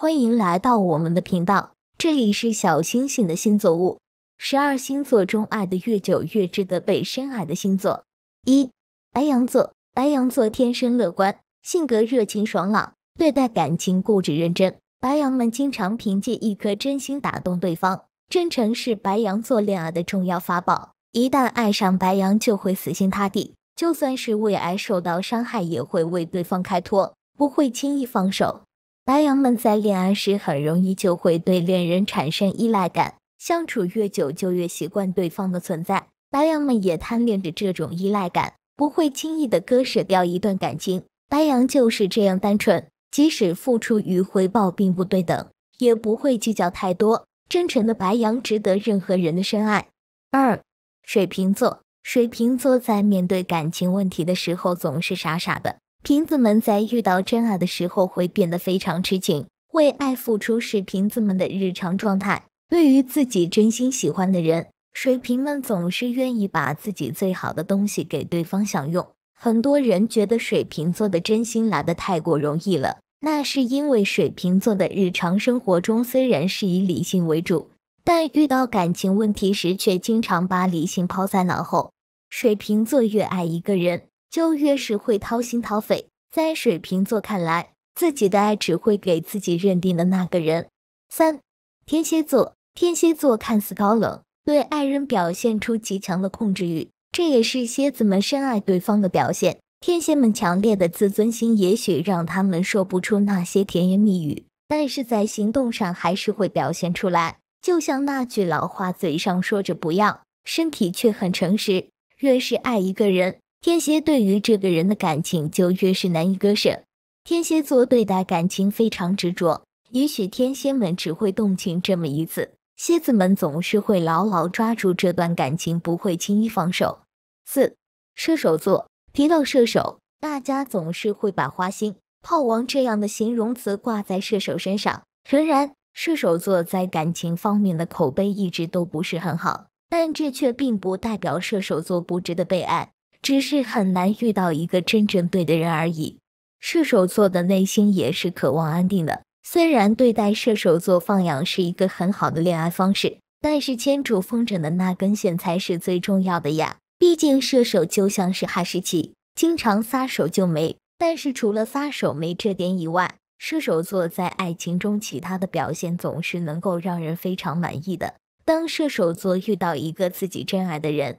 欢迎来到我们的频道，这里是小星星的星座物。十二星座中，爱的越久越值得被深爱的星座。一、白羊座。白羊座天生乐观，性格热情爽朗，对待感情固执认真。白羊们经常凭借一颗真心打动对方，真诚是白羊座恋爱的重要法宝。一旦爱上白羊，就会死心塌地，就算是为爱受到伤害，也会为对方开脱，不会轻易放手。白羊们在恋爱时很容易就会对恋人产生依赖感，相处越久就越习惯对方的存在。白羊们也贪恋着这种依赖感，不会轻易的割舍掉一段感情。白羊就是这样单纯，即使付出与回报并不对等，也不会计较太多。真诚的白羊值得任何人的深爱。二，水瓶座，水瓶座在面对感情问题的时候总是傻傻的。瓶子们在遇到真爱的时候会变得非常痴情，为爱付出是瓶子们的日常状态。对于自己真心喜欢的人，水瓶们总是愿意把自己最好的东西给对方享用。很多人觉得水瓶座的真心来得太过容易了，那是因为水瓶座的日常生活中虽然是以理性为主，但遇到感情问题时却经常把理性抛在脑后。水瓶座越爱一个人。就越是会掏心掏肺。在水瓶座看来，自己的爱只会给自己认定的那个人。三天蝎座，天蝎座看似高冷，对爱人表现出极强的控制欲，这也是蝎子们深爱对方的表现。天蝎们强烈的自尊心，也许让他们说不出那些甜言蜜语，但是在行动上还是会表现出来。就像那句老话，嘴上说着不要，身体却很诚实。越是爱一个人，天蝎对于这个人的感情就越是难以割舍。天蝎座对待感情非常执着，也许天蝎们只会动情这么一次，蝎子们总是会牢牢抓住这段感情，不会轻易放手。四、射手座提到射手，大家总是会把花心、炮王这样的形容词挂在射手身上。诚然，射手座在感情方面的口碑一直都不是很好，但这却并不代表射手座不值得被爱。只是很难遇到一个真正对的人而已。射手座的内心也是渴望安定的，虽然对待射手座放养是一个很好的恋爱方式，但是牵住风筝的那根线才是最重要的呀。毕竟射手就像是哈士奇，经常撒手就没。但是除了撒手没这点以外，射手座在爱情中其他的表现总是能够让人非常满意的。当射手座遇到一个自己真爱的人。